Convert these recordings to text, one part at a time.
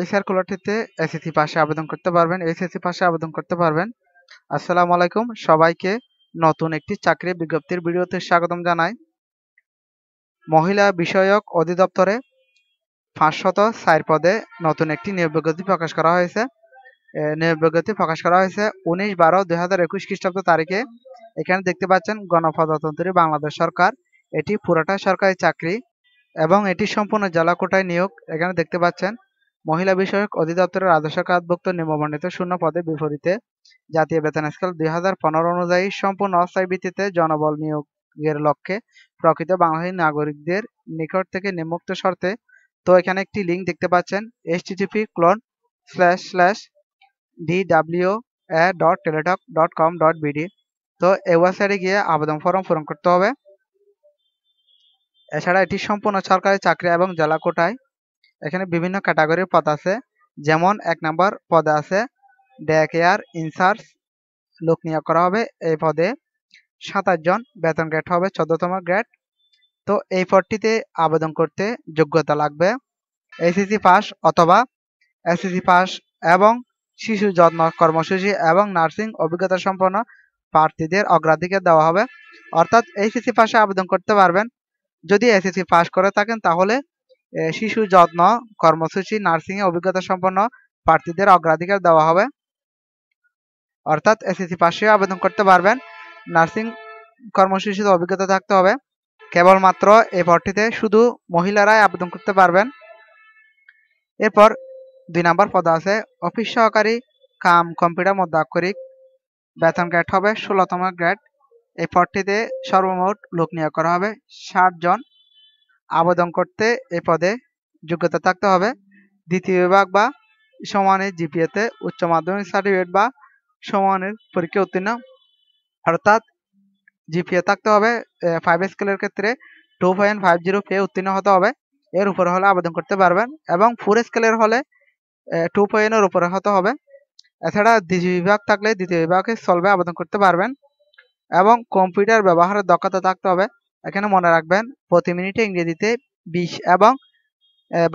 এই সার্কুলারটিতে এসএসসি পাশে আবেদন করতে পারবেন এসএসসি পাশে আবেদন করতে পারবেন আসসালামু আলাইকুম সবাইকে নতুন একটি চাকরি বিজ্ঞপ্তির ভিডিওতে স্বাগতম জানাই মহিলা বিষয়ক অধিদপ্তরে পাঁচশত সাইর পদে নতুন একটি নিয়োগ বিজ্ঞপ্তি প্রকাশ করা হয়েছে নিয়োগ বিজ্ঞপ্তি প্রকাশ করা হয়েছে উনিশ বারো দুই হাজার একুশ খ্রিস্টাব্দ তারিখে এখানে দেখতে পাচ্ছেন গণপ্রজাতন্ত্রী বাংলাদেশ সরকার এটি পুরাটা সরকারি চাকরি এবং এটি সম্পূর্ণ জেলা কোটায় নিয়োগ এখানে দেখতে পাচ্ছেন মহিলা বিষয়ক অধিদপ্তরের আদেশকাতভুক্ত নিম্নবর্ণিত শূন্য পদে বিপরীতে জাতীয় বেতন স্কেল দুই হাজার অনুযায়ী সম্পূর্ণ অস্থায়ী ভিত্তিতে জনবল নিয়োগের লক্ষ্যে প্রকৃত বাংলাদেশী নাগরিকদের নিকট থেকে নিম্মুক্ত শর্তে তো এখানে একটি লিঙ্ক দেখতে পাচ্ছেন TP colon slash slash DW A dot Teletalk dot com dot BD তো এই ওয়েবসাইটে গিয়ে আবেদন ফর্ম পূরণ করতে হবে এছাড়া এটি সম্পূর্ণ সরকারি চাকরি এবং জেলা কোটায় এখানে বিভিন্ন ক্যাটাগরির পদ আছে যেমন এক নম্বর পদে আছে ডে এয়ার ইনচার্জ লোক নিয়োগ করা হবে এই পদে সাতাশ জন বেতন গ্রেড হবে চোদ্দতম গ্রেড তো এই পদটিতে আবেদন করতে যোগ্যতা লাগবে এসএসসি পাস অথবা এসএসসি পাস এবং শিশু যত্ন কর্মসূচি এবং নার্সিং অভিজ্ঞতা সম্পন্ন প্রার্থীদের অগ্রাধিকার দেওয়া হবে অর্থাৎ এইচএসসি পাশে আবেদন করতে পারবেন যদি এসএসসি পাস করে থাকেন তাহলে শিশু যত্ন কর্মসূচি নার্সিং এ অভিজ্ঞতা সম্পন্ন প্রার্থীদের অগ্রাধিকার দেওয়া হবে অর্থাৎ এসএসসি পাশে আবেদন করতে পারবেন নার্সিং কর্মসূচিতে অভিজ্ঞতা থাকতে হবে কেবলমাত্র এ ভর্তিতে শুধু মহিলারাই আবেদন করতে পারবেন এরপর দুই নম্বর পদ আছে অফিস সহকারী কাম কম্পিউটার মধ্যাক্ষরিক বেতন গ্রেড হবে ষোলোতম গ্রেড এই পদটিতে সর্বমোট লোক নিয়োগ করা হবে ষাট জন আবেদন করতে এ পদে যোগ্যতা থাকতে হবে দ্বিতীয় বিভাগ বা সমানের জিপিএতে উচ্চ মাধ্যমিক সার্টিফিকেট বা সমানের পরীক্ষা উত্তীর্ণ অর্থাৎ জিপিএ থাকতে হবে ফাইভ স্কেলের ক্ষেত্রে টু পয়েন্ট ফাইভ জিরো পে উত্তীর্ণ হতে হবে এর উপরে হলে আবেদন করতে পারবেন এবং ফোর স্কেলের হলে টু পয়েন্টের উপরে হতে হবে এছাড়া দ্বিতীয় বিভাগ থাকলে দ্বিতীয় বিভাগে সলভে আবেদন করতে পারবেন এবং কম্পিউটার ব্যবহারের দক্ষতা থাকতে হবে এখানে মনে রাখবেন প্রতি মিনিটে ইংরেজিতে বিশ এবং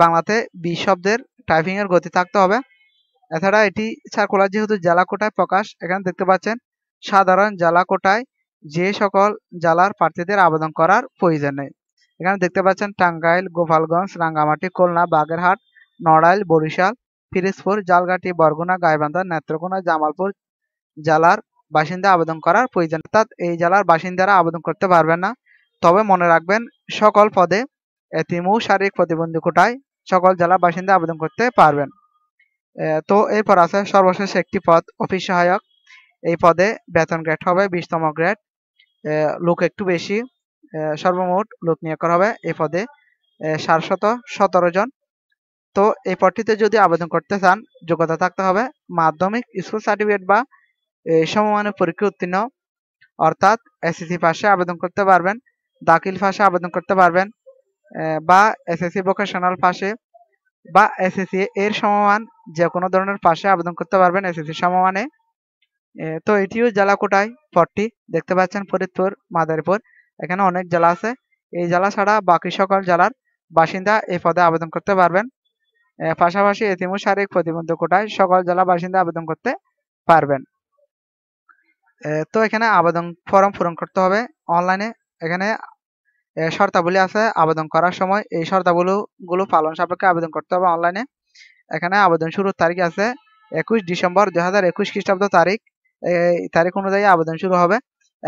বাংলাতে বিশ শব্দের টাইপিংয়ের গতি থাকতে হবে এছাড়া এটি সার্কুলার যেহেতু জেলা কোটায় প্রকাশ এখানে দেখতে পাচ্ছেন সাধারণ জেলা কোটায় যে সকল জেলার প্রার্থীদের আবেদন করার প্রয়োজন নেই এখানে দেখতে পাচ্ছেন টাঙ্গাইল গোপালগঞ্জ রাঙ্গামাটি খুলনা বাগেরহাট নড়াইল বরিশাল ফিরিজপুর জালগাটি বরগুনা গাইবান্ধা নেত্রকোনা জামালপুর জেলার বাসিন্দা আবেদন করার প্রয়োজন অর্থাৎ এই জেলার বাসিন্দারা আবেদন করতে পারবেন না তবে মনে রাখবেন সকল পদে এতিমু শারীরিক প্রতিবন্ধী কোটায় সকল জেলা বাসিন্দা আবেদন করতে পারবেন তো এরপর আছে সর্বশেষ একটি পদ অফিস সহায়ক এই পদে বেতন গ্রেড হবে বিশতম গ্রেড লোক একটু বেশি সর্বমোট লোক নিয়োগ করা হবে এই পদে শত সতেরো জন তো এই পদটিতে যদি আবেদন করতে চান যোগ্যতা থাকতে হবে মাধ্যমিক স্কুল সার্টিফিকেট বা সমমানের পরীক্ষা উত্তীর্ণ অর্থাৎ এসএসসি পাশে আবেদন করতে পারবেন দাখিল ফাঁসে আবেদন করতে পারবেন বা এসএসসি ভোকেশনাল ফাঁসে বা এসএসসি এর সমমান যে কোনো ধরনের ফাঁসে আবেদন করতে পারবেন এসএসসি সমমানে তো এটিও জেলা কোটায় ফর্টি দেখতে পাচ্ছেন ফরিদপুর মাদারীপুর এখানে অনেক জেলা আছে এই জেলা ছাড়া বাকি সকল জেলার বাসিন্দা এই পদে আবেদন করতে পারবেন পাশাপাশি এতিমু শারীরিক প্রতিবন্ধ কোটায় সকল জেলা বাসিন্দা আবেদন করতে পারবেন তো এখানে আবেদন ফর্ম পূরণ করতে হবে অনলাইনে এখানে শর্তাবলী আছে আবেদন করার সময় এই শর্তাবলীগুলো পালন সাপেক্ষে আবেদন করতে হবে অনলাইনে এখানে আবেদন শুরুর তারিখ আছে একুশ ডিসেম্বর দুই হাজার একুশ খ্রিস্টাব্দ তারিখ এই তারিখ অনুযায়ী আবেদন শুরু হবে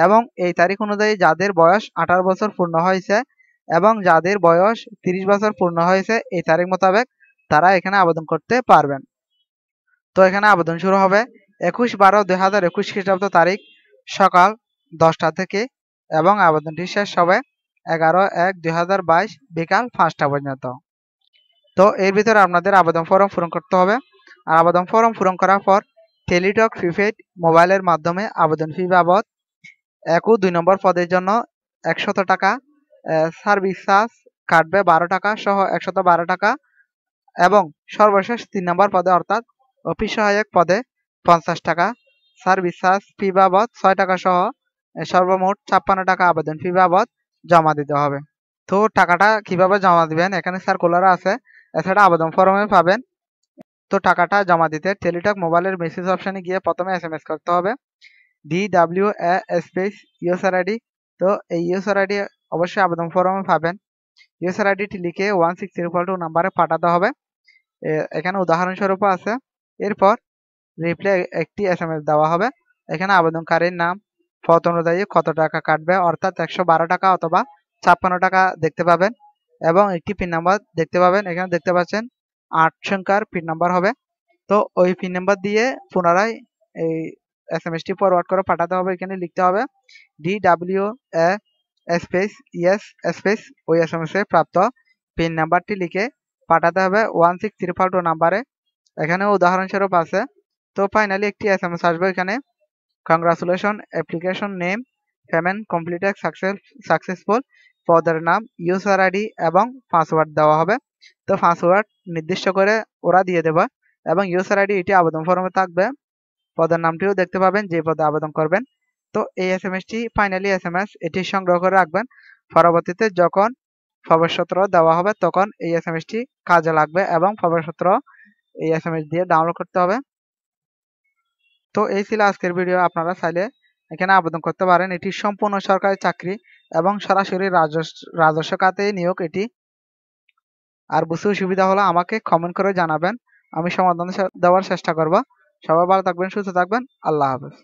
এবং এই তারিখ অনুযায়ী যাদের বয়স আঠারো বছর পূর্ণ হয়েছে এবং যাদের বয়স তিরিশ বছর পূর্ণ হয়েছে এই তারিখ মোতাবেক তারা এখানে আবেদন করতে পারবেন তো এখানে আবেদন শুরু হবে একুশ বারো দুই হাজার একুশ খ্রিস্টাব্দ তারিখ সকাল দশটা থেকে এবং আবেদনটি শেষ হবে এগারো এক দুই হাজার বাইশ বিকাল পাঁচটা পর্যন্ত তো এর ভিতরে আপনাদের আবেদন ফর্ম পূরণ করতে হবে আর আবেদন ফর্ম পূরণ করার পর টেলিটক প্রিপেড মোবাইলের মাধ্যমে আবেদন ফি বাবদ একু দুই নম্বর পদের জন্য একশত টাকা সার্ভিস চার্জ কাটবে বারো টাকা সহ একশত বারো টাকা এবং সর্বশেষ তিন নম্বর পদে অর্থাৎ অফিস সহায়ক পদে পঞ্চাশ টাকা সার্ভিস চার্জ ফি বাবদ ছয় টাকা সহ সর্বমোট ছাপ্পান্ন টাকা আবেদন ফি বাবদ জমা দিতে হবে তো টাকাটা কিভাবে জমা দিবেন এখানে সার্কুলার আছে এছাড়া আবেদন ফর্মে পাবেন তো টাকাটা জমা দিতে টেলিটক মোবাইলের মেসেজ অপশানে গিয়ে প্রথমে এস এম এস করতে হবে D W A space USR ID তো এই ইউএসআর আইডি অবশ্যই আবেদন ফর্মে পাবেন ইউএসআর আইডিটি লিখে one six zero four two নাম্বারে পাঠাতে হবে এখানে উদাহরণস্বরূপ আছে এরপর রিপ্লে একটি এস এম এস দেওয়া হবে এখানে আবেদনকারীর নাম ফত অনুযায়ী কত টাকা কাটবে অর্থাৎ একশো টাকা অথবা ছাপ্পান্ন টাকা দেখতে পাবেন এবং একটি পিন নাম্বার দেখতে পাবেন এখানে দেখতে পাচ্ছেন আট সংখ্যার পিন নাম্বার হবে তো ওই পিন নাম্বার দিয়ে পুনরায় এই এস এম এসটি ফরওয়ার্ড করে পাঠাতে হবে এখানে লিখতে হবে D W A space ES space ওই এস এম এস এ প্রাপ্ত পিন নাম্বারটি লিখে পাঠাতে হবে one six three five two নাম্বারে এখানে উদাহরণস্বরূপ আছে তো ফাইনালি একটি এস এম এস আসবে এখানে কংগ্রাচুলেশন অ্যাপ্লিকেশন নেম হেমেন কমপ্লিট success, সাকসেসফুল পদের নাম ইউজার আইডি এবং পাসওয়ার্ড দেওয়া হবে তো পাসওয়ার্ড নির্দিষ্ট করে ওরা দিয়ে দেবে এবং ইউজার আইডি এটি আবেদন ফর্মে থাকবে পদের নামটিও দেখতে পাবেন যে পদে আবেদন করবেন তো এই এস এম এসটি ফাইনালি এস এম এস এটি সংগ্রহ করে রাখবেন পরবর্তীতে যখন প্রবেশপত্র দেওয়া হবে তখন এই এস এম এসটি কাজে লাগবে এবং প্রবেশপত্র এই এস এম এস দিয়ে ডাউনলোড করতে হবে তো এই ছিল আজকের ভিডিও আপনারা চাইলে এখানে আবেদন করতে পারেন এটি সম্পূর্ণ সরকারি চাকরি এবং সরাসরি রাজস্ব খাতে নিয়োগ এটি আর বুঝতে সুবিধা হলো আমাকে কমেন্ট করে জানাবেন আমি সমাধান দেওয়ার চেষ্টা করব সবাই ভালো থাকবেন সুস্থ থাকবেন আল্লাহ হাফেজ